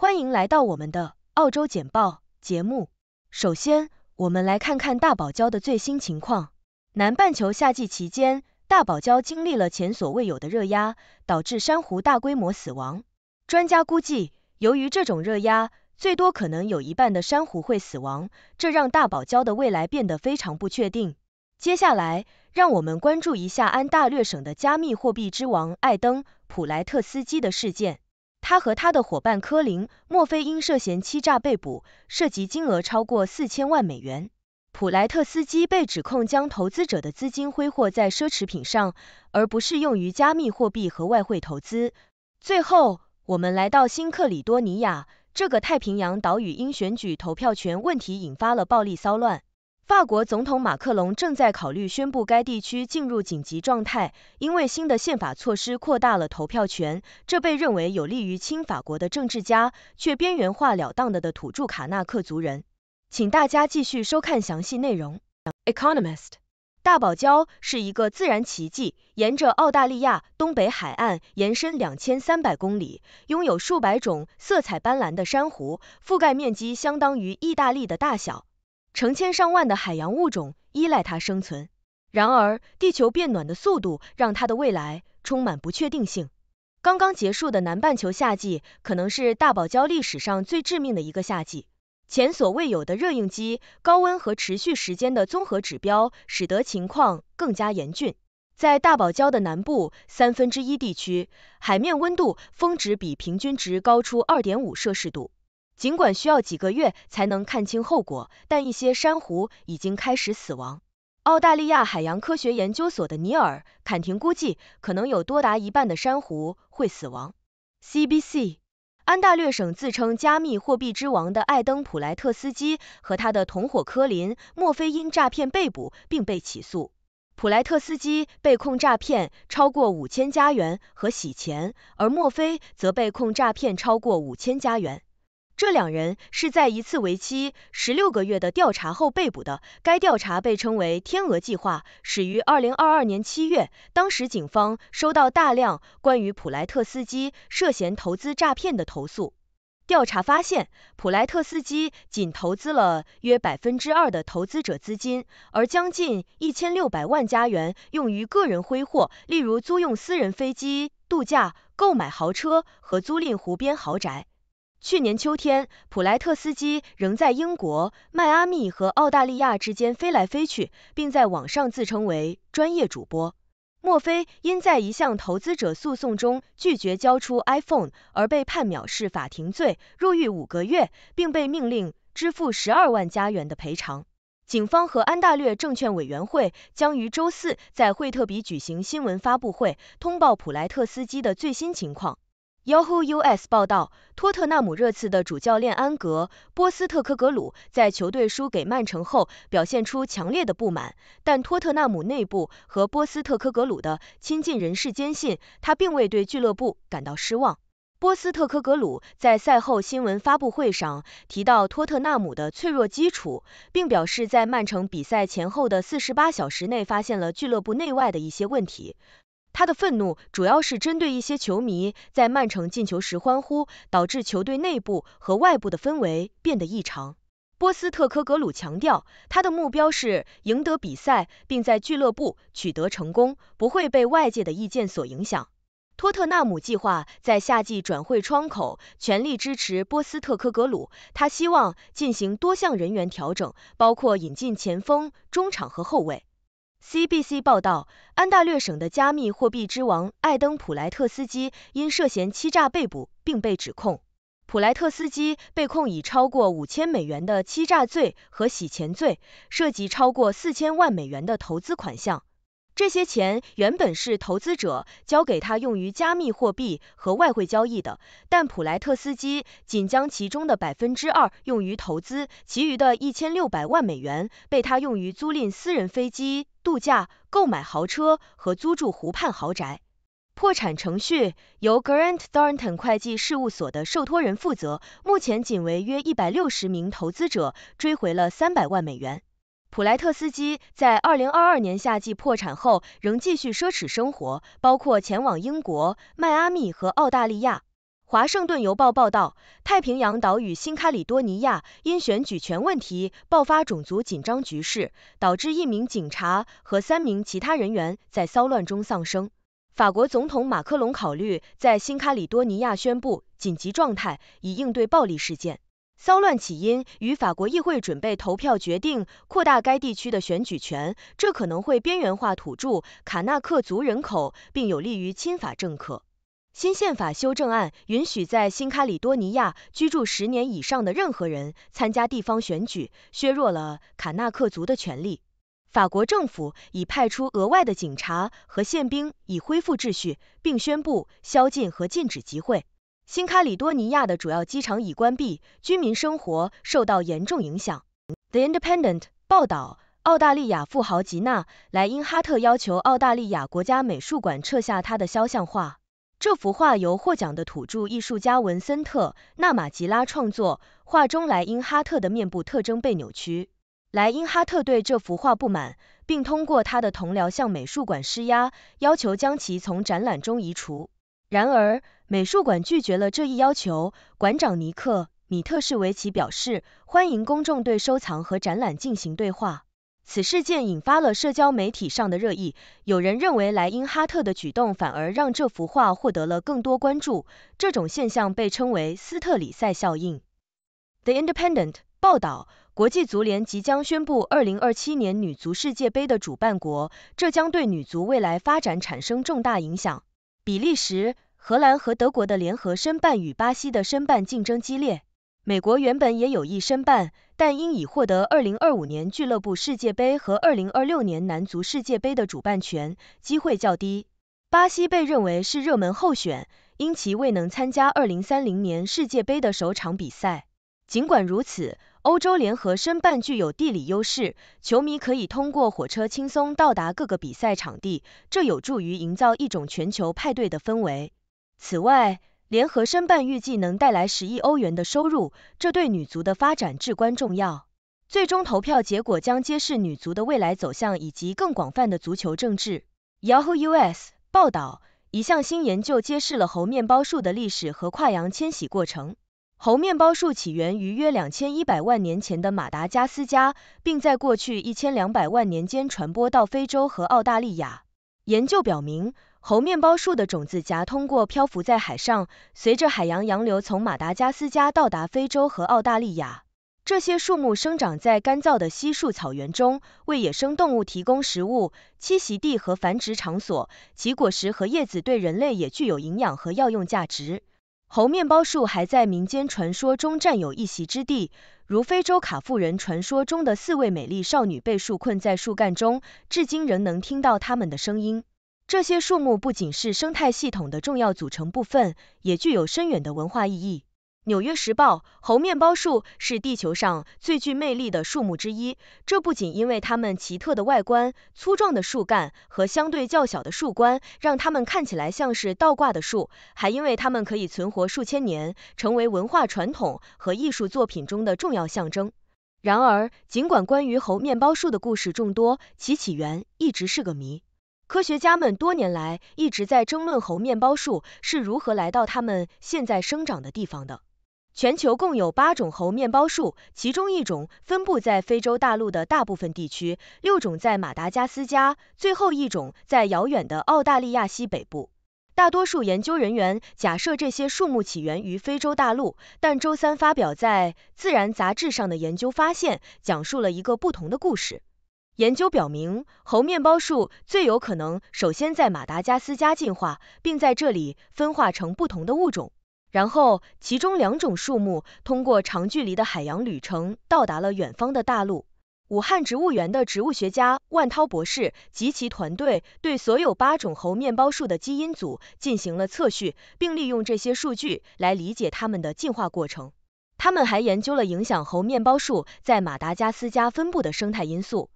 欢迎来到我们的澳洲简报节目。首先，我们来看看大堡礁的最新情况。南半球夏季期间，大堡礁经历了前所未有的热压，导致珊瑚大规模死亡。专家估计，由于这种热压，最多可能有一半的珊瑚会死亡，这让大堡礁的未来变得非常不确定。接下来，让我们关注一下安大略省的加密货币之王艾登·普莱特斯基的事件。他和他的伙伴柯林·墨菲因涉嫌欺诈被捕，涉及金额超过四千万美元。普莱特斯基被指控将投资者的资金挥霍在奢侈品上，而不是用于加密货币和外汇投资。最后，我们来到新克里多尼亚，这个太平洋岛屿因选举投票权问题引发了暴力骚乱。法国总统马克龙正在考虑宣布该地区进入紧急状态，因为新的宪法措施扩大了投票权，这被认为有利于亲法国的政治家，却边缘化了当地的土著卡纳克族人。请大家继续收看详细内容。Economist 大堡礁是一个自然奇迹，沿着澳大利亚东北海岸延伸两千三百公里，拥有数百种色彩斑斓的珊瑚，覆盖面积相当于意大利的大小。成千上万的海洋物种依赖它生存，然而地球变暖的速度让它的未来充满不确定性。刚刚结束的南半球夏季可能是大堡礁历史上最致命的一个夏季。前所未有的热应激、高温和持续时间的综合指标，使得情况更加严峻。在大堡礁的南部三分之一地区，海面温度峰值比平均值高出2.5摄氏度。尽管需要几个月才能看清后果，但一些珊瑚已经开始死亡。澳大利亚海洋科学研究所的尼尔·坎廷估计，可能有多达一半的珊瑚会死亡。CBC，安大略省自称“加密货币之王”的艾登·普莱特斯基和他的同伙科林·墨菲因诈骗被捕，并被起诉。普莱特斯基被控诈骗超过五千加元和洗钱，而墨菲则被控诈骗超过五千加元。这两人是在一次为期十六个月的调查后被捕的。该调查被称为“天鹅计划”，始于二零二二年七月。当时警方收到大量关于普莱特斯基涉嫌投资诈骗的投诉。调查发现，普莱特斯基仅投资了约百分之二的投资者资金，而将近一千六百万加元用于个人挥霍，例如租用私人飞机、度假、购买豪车和租赁湖边豪宅。去年秋天，普莱特斯基仍在英国、迈阿密和澳大利亚之间飞来飞去，并在网上自称为专业主播。莫非因在一项投资者诉讼中拒绝交出 iPhone 而被判藐视法庭罪，入狱五个月，并被命令支付十二万加元的赔偿。警方和安大略证券委员会将于周四在惠特比举行新闻发布会，通报普莱特斯基的最新情况。Yahoo US 报道，托特纳姆热刺的主教练安格·波斯特科格鲁在球队输给曼城后表现出强烈的不满，但托特纳姆内部和波斯特科格鲁的亲近人士坚信他并未对俱乐部感到失望。波斯特科格鲁在赛后新闻发布会上提到托特纳姆的脆弱基础，并表示在曼城比赛前后的48小时内发现了俱乐部内外的一些问题。他的愤怒主要是针对一些球迷在曼城进球时欢呼，导致球队内部和外部的氛围变得异常。波斯特科格鲁强调，他的目标是赢得比赛，并在俱乐部取得成功，不会被外界的意见所影响。托特纳姆计划在夏季转会窗口全力支持波斯特科格鲁，他希望进行多项人员调整，包括引进前锋、中场和后卫。CBC 报道，安大略省的加密货币之王艾登普莱特斯基因涉嫌欺诈被捕，并被指控。普莱特斯基被控以超过五千美元的欺诈罪和洗钱罪，涉及超过四千万美元的投资款项。这些钱原本是投资者交给他用于加密货币和外汇交易的，但普莱特斯基仅将其中的百分之二用于投资，其余的一千六百万美元被他用于租赁私人飞机。度假、购买豪车和租住湖畔豪宅。破产程序由 Grant Thornton 会计事务所的受托人负责，目前仅为约一百六十名投资者追回了三百万美元。普莱特斯基在二零二二年夏季破产后，仍继续奢侈生活，包括前往英国、迈阿密和澳大利亚。《华盛顿邮报》报道，太平洋岛屿新喀里多尼亚因选举权问题爆发种族紧张局势，导致一名警察和三名其他人员在骚乱中丧生。法国总统马克龙考虑在新喀里多尼亚宣布紧急状态，以应对暴力事件。骚乱起因与法国议会准备投票决定扩大该地区的选举权，这可能会边缘化土著卡纳克族人口，并有利于亲法政客。新宪法修正案允许在新卡里多尼亚居住十年以上的任何人参加地方选举，削弱了卡纳克族的权利。法国政府已派出额外的警察和宪兵以恢复秩序，并宣布宵禁和禁止集会。新卡里多尼亚的主要机场已关闭，居民生活受到严重影响。The Independent 报道，澳大利亚富豪吉娜·莱因哈特要求澳大利亚国家美术馆撤下他的肖像画。这幅画由获奖的土著艺术家文森特·纳马吉拉创作。画中莱因哈特的面部特征被扭曲。莱因哈特对这幅画不满，并通过他的同僚向美术馆施压，要求将其从展览中移除。然而，美术馆拒绝了这一要求。馆长尼克·米特什维奇表示，欢迎公众对收藏和展览进行对话。此事件引发了社交媒体上的热议，有人认为莱因哈特的举动反而让这幅画获得了更多关注，这种现象被称为斯特里塞效应。The Independent 报道，国际足联即将宣布2027年女足世界杯的主办国，这将对女足未来发展产生重大影响。比利时、荷兰和德国的联合申办与巴西的申办竞争激烈。美国原本也有意申办，但因已获得2025年俱乐部世界杯和2026年男足世界杯的主办权，机会较低。巴西被认为是热门候选，因其未能参加2030年世界杯的首场比赛。尽管如此，欧洲联合申办具有地理优势，球迷可以通过火车轻松到达各个比赛场地，这有助于营造一种全球派对的氛围。此外，联合申办预计能带来十亿欧元的收入，这对女足的发展至关重要。最终投票结果将揭示女足的未来走向以及更广泛的足球政治。Yahoo US 报道，一项新研究揭示了猴面包树的历史和跨洋迁徙过程。猴面包树起源于约两千一百万年前的马达加斯加，并在过去一千两百万年间传播到非洲和澳大利亚。研究表明，猴面包树的种子荚通过漂浮在海上，随着海洋洋流从马达加斯加到达非洲和澳大利亚。这些树木生长在干燥的稀树草原中，为野生动物提供食物、栖息地和繁殖场所。其果实和叶子对人类也具有营养和药用价值。猴面包树还在民间传说中占有一席之地，如非洲卡富人传说中的四位美丽少女被树困在树干中，至今仍能听到它们的声音。这些树木不仅是生态系统的重要组成部分，也具有深远的文化意义。《纽约时报》猴面包树是地球上最具魅力的树木之一，这不仅因为它们奇特的外观、粗壮的树干和相对较小的树冠，让它们看起来像是倒挂的树，还因为它们可以存活数千年，成为文化传统和艺术作品中的重要象征。然而，尽管关于猴面包树的故事众多，其起源一直是个谜。科学家们多年来一直在争论猴面包树是如何来到它们现在生长的地方的。全球共有八种猴面包树，其中一种分布在非洲大陆的大部分地区，六种在马达加斯加，最后一种在遥远的澳大利亚西北部。大多数研究人员假设这些树木起源于非洲大陆，但周三发表在《自然》杂志上的研究发现，讲述了一个不同的故事。研究表明，猴面包树最有可能首先在马达加斯加进化，并在这里分化成不同的物种。然后，其中两种树木通过长距离的海洋旅程到达了远方的大陆。武汉植物园的植物学家万涛博士及其团队对所有八种猴面包树的基因组进行了测序，并利用这些数据来理解它们的进化过程。他们还研究了影响猴面包树在马达加斯加分布的生态因素。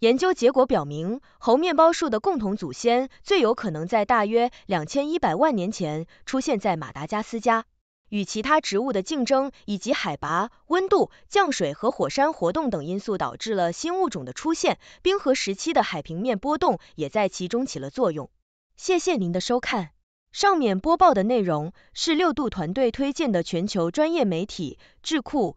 研究结果表明，猴面包树的共同祖先最有可能在大约两千一百万年前出现在马达加斯加。与其他植物的竞争，以及海拔、温度、降水和火山活动等因素，导致了新物种的出现。冰河时期的海平面波动也在其中起了作用。谢谢您的收看。上面播报的内容是六度团队推荐的全球专业媒体智库。